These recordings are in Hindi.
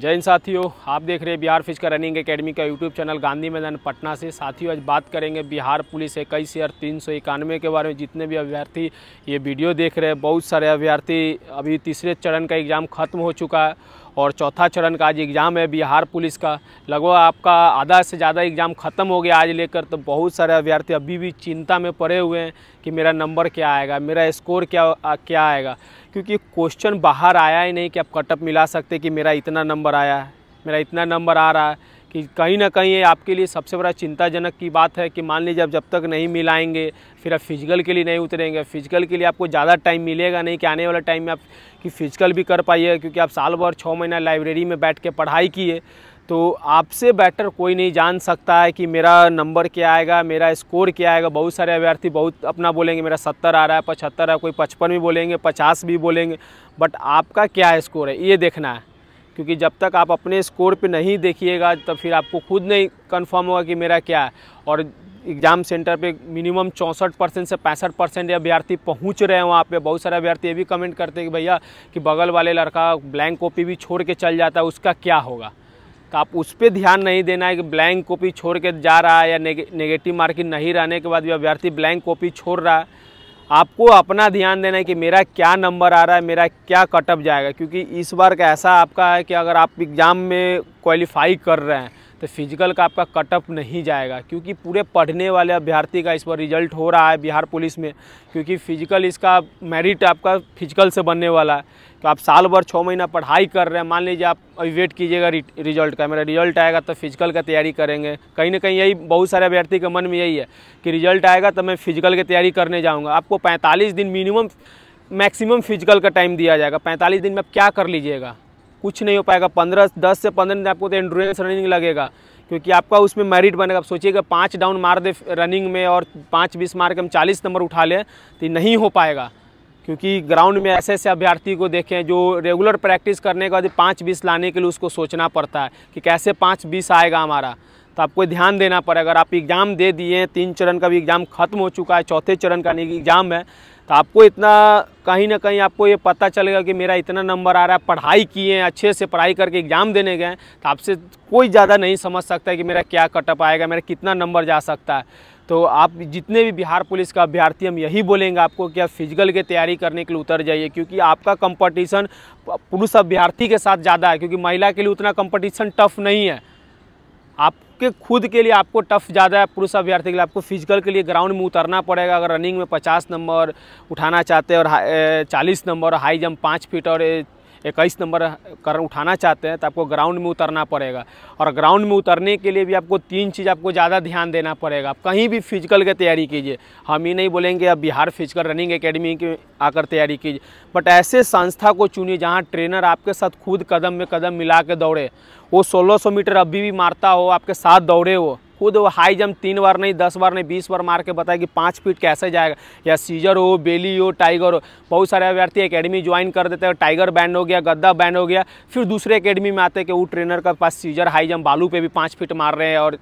जय हिंद साथियों आप देख रहे हैं बिहार फिश का रनिंग एकेडमी का यूट्यूब चैनल गांधी मैदान पटना से साथियों आज बात करेंगे बिहार पुलिस इक्कीस हज़ार तीन सौ इक्यानवे के बारे में जितने भी अभ्यर्थी ये वीडियो देख रहे हैं बहुत सारे अभ्यर्थी अभी तीसरे चरण का एग्ज़ाम खत्म हो चुका है और चौथा चरण का आज एग्ज़ाम है बिहार पुलिस का लगभग आपका आधा से ज़्यादा एग्ज़ाम ख़त्म हो गया आज लेकर तो बहुत सारे अभ्यर्थी अभी भी चिंता में पड़े हुए हैं कि मेरा नंबर क्या आएगा मेरा स्कोर क्या क्या आएगा क्योंकि क्वेश्चन बाहर आया ही नहीं कि आप कटअप मिला सकते कि मेरा इतना नंबर आया है मेरा इतना नंबर आ रहा है कि कहीं ना कहीं ये आपके लिए सबसे बड़ा चिंताजनक की बात है कि मान लीजिए आप जब तक नहीं मिलाएंगे फिर आप फिजिकल के लिए नहीं उतरेंगे फिजिकल के लिए आपको ज़्यादा टाइम मिलेगा नहीं कि आने वाला टाइम में आप कि फिजिकल भी कर पाइए क्योंकि आप साल भर छः महीना लाइब्रेरी में बैठ के पढ़ाई किए तो आपसे बेटर कोई नहीं जान सकता है कि मेरा नंबर क्या आएगा मेरा स्कोर क्या आएगा बहुत सारे अभ्यर्थी बहुत अपना बोलेंगे मेरा सत्तर आ रहा है पचहत्तर है कोई पचपन भी बोलेंगे पचास भी बोलेंगे बट आपका क्या स्कोर है ये देखना है क्योंकि जब तक आप अपने स्कोर पे नहीं देखिएगा तब फिर आपको खुद नहीं कंफर्म होगा कि मेरा क्या है और एग्ज़ाम सेंटर पे मिनिमम चौंसठ परसेंट से पैंसठ परसेंट अभ्यर्थी पहुंच रहे हैं वहाँ पे बहुत सारे अभ्यर्थी ये भी कमेंट करते हैं कि भैया कि बगल वाले लड़का ब्लैंक कॉपी भी छोड़ के चल जाता है उसका क्या होगा तो आप उस पर ध्यान नहीं देना है कि ब्लैंक कॉपी छोड़ के जा रहा है या नेगेटिव मार्किंग नहीं रहने के बाद भी अभ्यर्थी ब्लैंक कॉपी छोड़ रहा है आपको अपना ध्यान देना है कि मेरा क्या नंबर आ रहा है मेरा क्या कटअप जाएगा क्योंकि इस बार का ऐसा आपका है कि अगर आप एग्ज़ाम में क्वालिफाई कर रहे हैं तो फिजिकल का आपका कटअप नहीं जाएगा क्योंकि पूरे पढ़ने वाले अभ्यर्थी का इस पर रिजल्ट हो रहा है बिहार पुलिस में क्योंकि फिजिकल इसका मेरिट आपका फिजिकल से बनने वाला है तो आप साल भर छः महीना पढ़ाई कर रहे हैं मान लीजिए आप अभी वेट कीजिएगा रिजल्ट का मेरा रिजल्ट आएगा तो फिजिकल का तैयारी करेंगे कहीं ना कहीं यही बहुत सारे अभ्यर्थी के मन में यही है कि रिजल्ट आएगा तो मैं फिजिकल की तैयारी करने जाऊँगा आपको पैंतालीस दिन मिनिमम मैक्सिमम फिजिकल का टाइम दिया जाएगा पैंतालीस दिन में आप क्या कर लीजिएगा कुछ नहीं हो पाएगा पंद्रह दस से पंद्रह दिन आपको तो एंड्रेंस रनिंग लगेगा क्योंकि आपका उसमें मेरिट बनेगा आप सोचिएगा पाँच डाउन मार दे रनिंग में और पाँच बीस मार के हम चालीस नंबर उठा लें तो नहीं हो पाएगा क्योंकि ग्राउंड में ऐसे ऐसे अभ्यर्थी को देखें जो रेगुलर प्रैक्टिस करने के बाद पाँच बीस लाने के लिए उसको सोचना पड़ता है कि कैसे पाँच बीस आएगा हमारा तो आपको ध्यान देना पड़ेगा अगर आप एग्ज़ाम दे दिए तीन चरण का भी एग्ज़ाम खत्म हो चुका है चौथे चरण का नहीं एग्ज़ाम है तो आपको इतना कहीं ना कहीं आपको ये पता चलेगा कि मेरा इतना नंबर आ रहा है पढ़ाई किए हैं अच्छे से पढ़ाई करके एग्ज़ाम देने गए तो आपसे कोई ज़्यादा नहीं समझ सकता है कि मेरा क्या कटअप आएगा मेरा कितना नंबर जा सकता है तो आप जितने भी बिहार पुलिस का अभ्यर्थी हम यही बोलेंगे आपको कि आप फिजिकल की तैयारी करने के लिए उतर जाइए क्योंकि आपका कंपटीशन पुरुष अभ्यर्थी के साथ ज़्यादा है क्योंकि महिला के लिए उतना कंपटीशन टफ नहीं है आपके खुद के लिए आपको टफ ज़्यादा है पुरुष अभ्यर्थी के लिए आपको फिजिकल के लिए ग्राउंड में उतरना पड़ेगा अगर रनिंग में पचास नंबर उठाना चाहते हैं और चालीस नंबर हाई जंप पाँच फीट और इक्कीस नंबर कर उठाना चाहते हैं तो आपको ग्राउंड में उतरना पड़ेगा और ग्राउंड में उतरने के लिए भी आपको तीन चीज़ आपको ज़्यादा ध्यान देना पड़ेगा आप कहीं भी फिजिकल की तैयारी कीजिए हम ही नहीं बोलेंगे आप बिहार फिजिकल रनिंग अकेडमी की आकर तैयारी कीजिए बट ऐसे संस्था को चुनिए जहाँ ट्रेनर आपके साथ खुद कदम में कदम मिला के दौड़े वो सोलह मीटर अभी भी मारता हो आपके साथ दौड़े हो खुद हाई जंप तीन बार नहीं दस बार नहीं बीस बार मार के बताया कि पाँच फीट कैसे जाएगा या सीजर हो बेली हो टाइगर हो बहुत सारे अभ्यर्थी अकेडमी ज्वाइन कर देते हैं टाइगर बैंड हो गया गद्दा बैंड हो गया फिर दूसरे अकेडमी में आते हैं कि वो ट्रेनर के पास सीजर हाई जंप बालू पे भी पाँच फीट मार रहे हैं और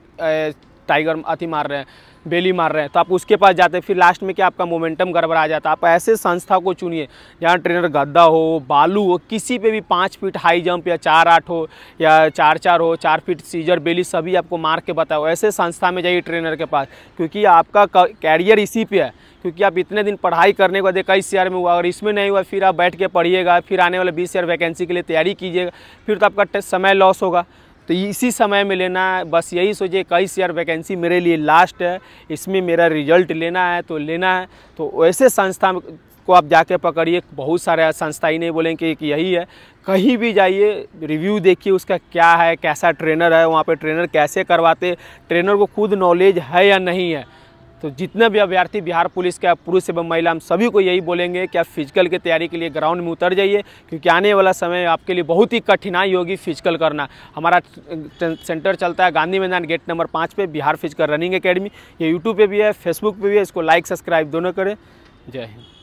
टाइगर अति मार रहे हैं बेली मार रहे हैं तो आप उसके पास जाते हैं फिर लास्ट में क्या आपका मोमेंटम गड़बड़ा जाता है आप ऐसे संस्था को चुनिए जहाँ ट्रेनर गद्दा हो बालू हो किसी पे भी पाँच फीट हाई जंप या चार आठ हो या चार चार हो चार फीट सीजर बेली सभी आपको मार के बताओ ऐसे संस्था में जाइए ट्रेनर के पास क्योंकि आपका कैरियर इसी पे है क्योंकि आप इतने दिन पढ़ाई करने के बाद इक्कीस शेयर में हुआ अगर इसमें नहीं हुआ फिर आप बैठ के पढ़िएगा फिर आने वाले बीस ईयर वैकेंसी के लिए तैयारी कीजिएगा फिर तो आपका समय लॉस होगा तो इसी समय में लेना है बस यही सोचिए कई शेयर वैकेंसी मेरे लिए लास्ट है इसमें मेरा रिजल्ट लेना है तो लेना है तो वैसे संस्था को आप जाके पकड़िए बहुत सारे संस्था ही नहीं बोलेंगे कि यही है कहीं भी जाइए रिव्यू देखिए उसका क्या है कैसा ट्रेनर है वहाँ पे ट्रेनर कैसे करवाते ट्रेनर को खुद नॉलेज है या नहीं है तो जितने भी अभ्यर्थी बिहार पुलिस का पुरुष एवं महिला हम सभी को यही बोलेंगे कि आप फिजिकल की तैयारी के लिए ग्राउंड में उतर जाइए क्योंकि आने वाला समय आपके लिए बहुत ही कठिनाई होगी फिजिकल करना हमारा सेंटर चलता है गांधी मैदान गेट नंबर पाँच पे बिहार फिजिकल रनिंग अकेडमी ये यूट्यूब पर भी है फेसबुक पर भी है इसको लाइक सब्सक्राइब दोनों करें जय हिंद